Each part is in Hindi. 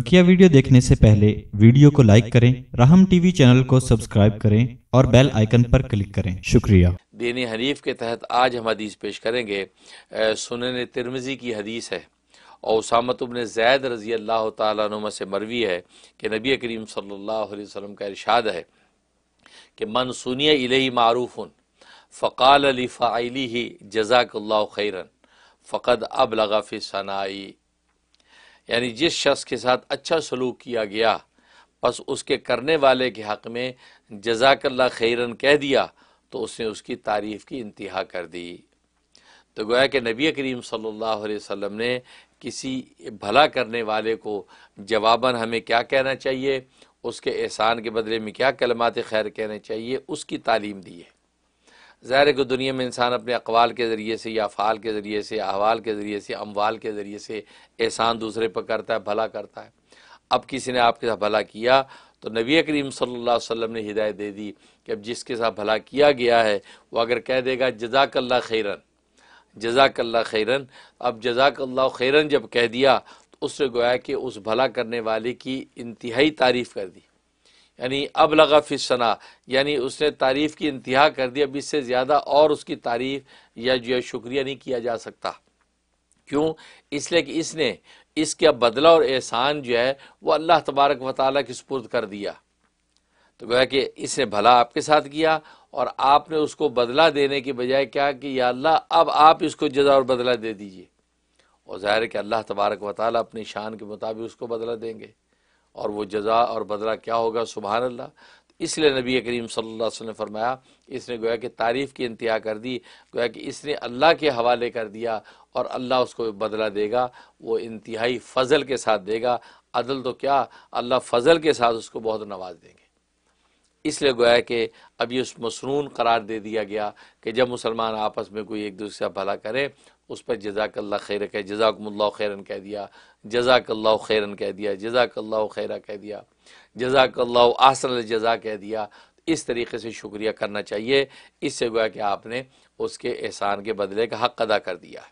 बकिया वीडियो देखने से पहले वीडियो को लाइक करें राहम टीवी चैनल को सब्सक्राइब करें और बेल आइकन पर क्लिक करें शुक्रिया दीनी हनीफ के तहत आज हम हदीस पेश करेंगे सुनन तिरमजी की हदीस है और उसामत ने जैद रजी अल्लाह तुम से मरवी है कि नबी करीम सल्लल्लाहु का इरशाद है कि मन इलेही मारूफ उन फ़काल अली फ़ाइली ही जजाकल्ला खैरन फ़कद अब लगा सनाई यानी जिस शख्स के साथ अच्छा सलूक किया गया बस उसके करने वाले के हक़ में जजाकल्ला खैरन कह दिया तो उसने उसकी तारीफ़ की इंतहा कर दी तो गोया कि नबी करीम सल्लल्लाहु अलैहि वसल्लम ने किसी भला करने वाले को जवाबन हमें क्या कहना चाहिए उसके एहसान के बदले में क्या कलमात खैर कहने चाहिए उसकी तालीम दी है ज़ाहिर है कि दुनिया में इंसान अपने अकवाल के ज़रिए से या अफ़ाल के ज़रिए से अहवाल के ज़रिए से अमवाल के ज़रिए से एहसान दूसरे पर करता है भला करता है अब किसी ने आपके साथ भला किया तो नबी करीम सल्लल्लाहु अलैहि वसल्लम ने हिदायत दे दी कि अब जिसके साथ भला किया गया है वो अगर कह देगा जजाकल्ला खैरन जजाकल्ला खैरन अब जजाकल्ला खैरन जब कह दिया तो उसने गोया कि उस भला करने वाले की इंतहाई तारीफ़ कर दी यानी अब लगा सना यानी उसने तारीफ़ की इंतहा कर दी अब इससे ज़्यादा और उसकी तारीफ़ या जो है शुक्रिया नहीं किया जा सकता क्यों इसलिए कि इसने इसके बदला और एहसान जो है वो अल्लाह तबारक व ताल की सपुर्द कर दिया तो गोया कि इसने भला आपके साथ किया और आपने उसको बदला देने के बजाय क्या कि या अल्लाह अब आप इसको जजा और बदला दे दीजिए और ज़ाहिर है कि अल्लाह तबारक व ताल अपनी शान के मुताबिक उसको बदला देंगे और वो जजा और बदला क्या होगा सुबह अल्लाह इसलिए नबी करीम सल्लल्लाहु अलैहि वसल्लम ने फरमाया इसने गोया कि तारीफ़ की इंतहा कर दी गोया कि इसने अल्लाह के हवाले कर दिया और अल्लाह उसको बदला देगा वो इंतहाई फ़जल के साथ देगा अदल तो क्या अल्लाह फ़जल के साथ उसको बहुत नवाज देंगे इसलिए गोया कि अब ये उस मसनून करार दे दिया गया कि जब मुसलमान आपस में कोई एक दूसरे का भला करें उस पर जजाकल्ला खैर कह जजाकम्ला खैरन कह दिया जजाकल्ला खैरन कह दिया जजाकल्ला खैरा कह दिया जजाकल्ला आसन जजा कह दिया इस तरीके से शुक्रिया करना चाहिए इससे गोया कि आपने उसके एहसान के बदले का हक अदा कर दिया है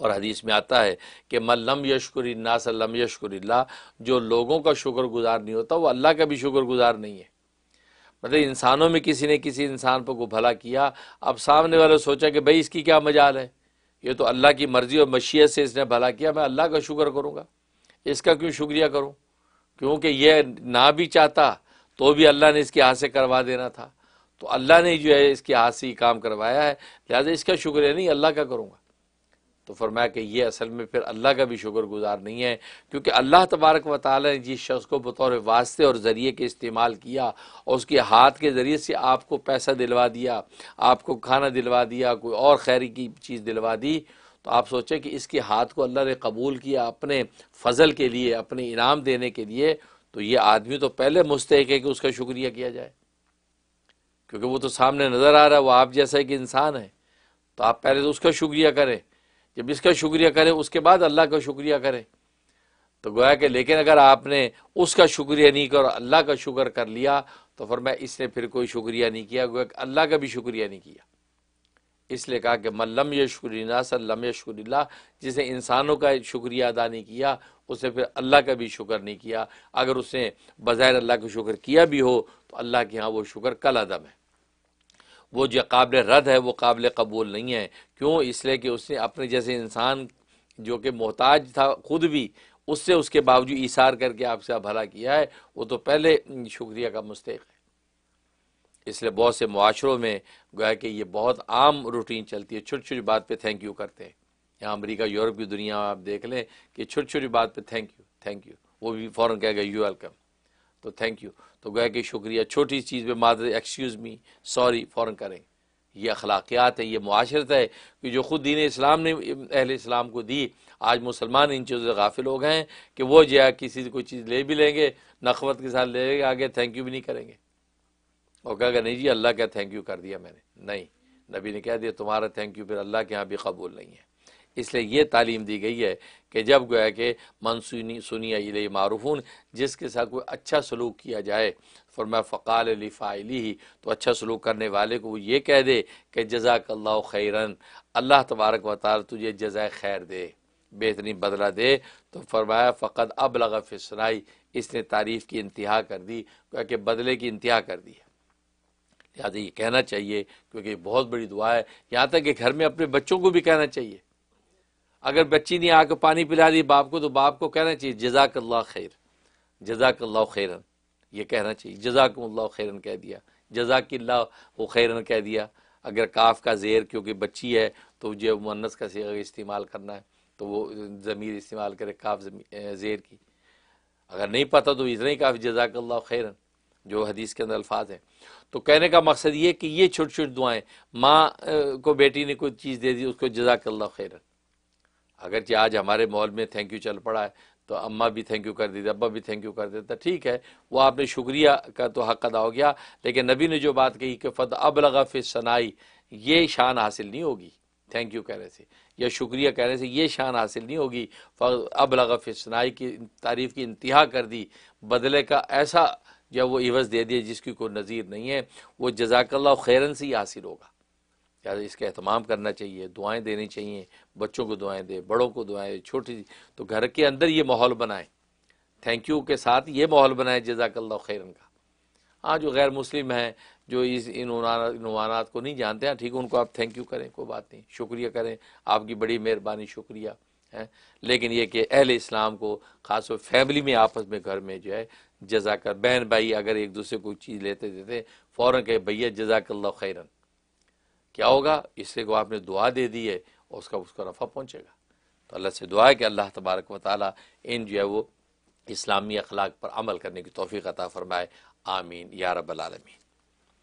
और हदीस में आता है कि मल्लम यशकुर नासम यशकुर जो लोगों का शुक्रगुजार नहीं होता वो अल्लाह का भी शुक्रगुजार नहीं है मतलब इंसानों में किसी ने किसी इंसान पर को भला किया अब सामने वाले सोचा कि भाई इसकी क्या मजाल है ये तो अल्लाह की मर्ज़ी और मशीयत से इसने भला किया मैं अल्लाह का शुक्र करूँगा इसका क्यों शुक्रिया करूँ क्योंकि यह ना भी चाहता तो भी अल्लाह ने इसके हाथ से करवा देना था तो अल्लाह ने जो है इसके हाथ से ही काम करवाया है लिहाजा इसका शुक्रिया नहीं अल्लाह का करूँगा तो फरमाया कि ये असल में फिर अल्लाह का भी शुक्र गुज़ार नहीं है क्योंकि अल्लाह तबारक व ने जिस शख्स को बतौर वास्ते और ज़रिए के इस्तेमाल किया और उसके हाथ के ज़रिए से आपको पैसा दिलवा दिया आपको खाना दिलवा दिया कोई और खैरी की चीज़ दिलवा दी तो आप सोचें कि इसके हाथ को अल्लाह ने कबूल किया अपने फ़जल के लिए अपने इनाम देने के लिए तो ये आदमी तो पहले मुस्तक है कि उसका शुक्रिया किया जाए क्योंकि वो तो सामने नज़र आ रहा है वो आप जैसा एक इंसान है तो आप पहले तो उसका शुक्रिया करें जब इसका शुक्रिया करें उसके बाद अल्लाह का शुक्रिया करें तो गोया कि लेकिन अगर आपने उसका शुक्रिया नहीं कर अल्लाह का शुक्र कर लिया तो फिर मैं इसने फिर कोई शुक्रिया नहीं किया गोया कि अल्लाह का भी शुक्रिया नहीं किया इसलिए कहा कि मल्लम यशकुरीना सल्लम यशकुरीला जिसने इंसानों का शुक्रिया अदा नहीं किया उसने फिर अल्लाह का भी शुक्र नहीं किया अगर उसने बज़ाहिर अल्लाह का शुक्र किया भी हो तो अल्लाह के यहाँ वो शुक्र कल अदम है वो जो काबिल रद्द है वो काबिल कबूल नहीं है क्यों इसलिए कि उसने अपने जैसे इंसान जो कि मोहताज था खुद भी उससे उसके बावजूद इशार करके आपसे भला किया है वो तो पहले शुक्रिया का मुस्तक है इसलिए बहुत से माशरों में गोया कि ये बहुत आम रूटीन चलती है छोटी छोटी बात पे थैंक यू करते हैं यहाँ अमेरिका यूरोप की दुनिया आप देख लें कि छोटी छोटी बात पे थैंक यू थैंक यू वो भी फ़ौरन गए यू वेलकम तो थैंक यू तो गए कि शुक्रिया छोटी चीज़ पे मादर एक्सक्यूज़ मी सॉरी फ़ौर करें ये अखलाकियात है ये माशरत है कि जो ख़ुद दीन इस्लाम ने अहल इस्लाम को दी आज मुसलमान इन चीज़ों से गाफिल हो गए हैं कि वो जो है किसी से कोई चीज़ ले भी लेंगे नखवत के साथ ले लेंगे आगे थैंक यू भी नहीं करेंगे और कह नहीं जी अल्लाह का थैंक यू कर दिया मैंने नहीं नबी ने कह दिया तुम्हारा थैंक यू फिर अल्लाह के यहाँ भी कबूल नहीं है इसलिए ये तालीम दी गई है कि जब गोया कि मनसूनी सुनिया मारूफ़ून जिसके साथ कोई अच्छा सलूक किया जाए फरमा फ़काल अली फ़ाइली ही तो अच्छा सलूक करने वाले को वो ये कह दे कि जजाकल्ला खैरन अल्लाह तबारक वाल तुझे जजाय खैर दे बेहतरीन बदला दे तो फरमाया फ़कत अब लगा फिसराई इसने तारीफ़ की इंतहा कर दी क्या कि बदले की इंतहा कर दी है लिहाजा ये कहना चाहिए क्योंकि बहुत बड़ी दुआ है यहाँ तक कि घर में अपने बच्चों को भी कहना चाहिए अगर बच्ची ने आकर पानी पिला दी बाप को तो बाप को कहना चाहिए जजाक अल्लाह खैर जजाक अल्लाह खैरन ये कहना चाहिए जजाकल्ला खैरन कह दिया जजाक वो खैरन कह दिया अगर काफ का जेर क्योंकि बच्ची है तो जो मुन्नस का सगा इस्तेमाल करना है तो वो ज़मीर इस्तेमाल करे काफ जेर की अगर नहीं पता तो इतना ही काफ़ी अल्लाह खैरन जो हदीस के अंदर अल्फाज हैं तो कहने का मकसद ये कि ये छोटी छोटी दुआएं माँ को बेटी ने कोई चीज़ दे दी उसको जजाकल्ला खैरन अगर जी आज हमारे मॉल में थैंक यू चल पड़ा है तो अम्मा भी थैंक यू कर देते अब्बा भी थैंक यू कर देता तो ठीक है वो आपने शुक्रिया का तो हक अदा हो गया लेकिन नबी ने जो बात कही कि फत अब लगा फिर सनाई ये शान हासिल नहीं होगी थैंक यू कहने से या शुक्रिया कहने से ये शान हासिल नहीं होगी अब लगा सनाई की तारीफ़ की इंतहा कर दी बदले का ऐसा जब वो इवज़ दे दिए जिसकी कोई नज़ीर नहीं है वो जजाकल्ला खैरन से ही हासिल होगा या इसका अहतमाम करना चाहिए दुआएं देनी चाहिए बच्चों को दुआएं दे बड़ों को दुआएं छोटी तो घर के अंदर ये माहौल बनाएं थैंक यू के साथ ये माहौल बनाएं जजाकल्ला खैरन का हाँ जो गैर मुस्लिम हैं जो इस इन को नहीं जानते हैं ठीक है उनको आप थैंक यू करें कोई बात नहीं शुक्रिया करें आपकी बड़ी मेहरबानी शुक्रिया है लेकिन ये कि अहल इस्लाम को ख़ास तौर फैमिली में आपस में घर में जो है जजाकर बहन भाई अगर एक दूसरे को चीज़ लेते देते फ़ौर कहे भैया जजाकल्ला खैरन क्या होगा इससे को आपने दुआ दे दी है और उसका उसका नफ़ा पहुँचेगा तो अल्लाह से दुआ है कि अल्लाह तबारक व इन जो है वो इस्लामी अखलाक पर अमल करने की तोफ़ी अता फ़रमाए आमीन या रबालमीन